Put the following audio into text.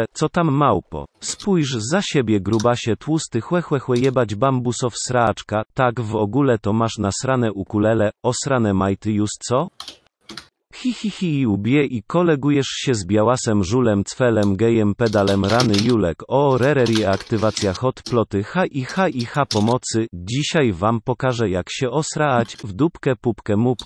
jeszcze, co tam małpo. Spójrz za siebie grubasie tłusty chłechłechłe jebać bambusow sraczka, tak w ogóle to masz nasrane ukulele, osrane majty już co? Hi hi hi ubie i kolegujesz się z białasem żulem cfelem gejem pedalem rany julek o rereri aktywacja hot ploty ha i ha i ha pomocy dzisiaj wam pokażę jak się osrać w dupkę pupkę mup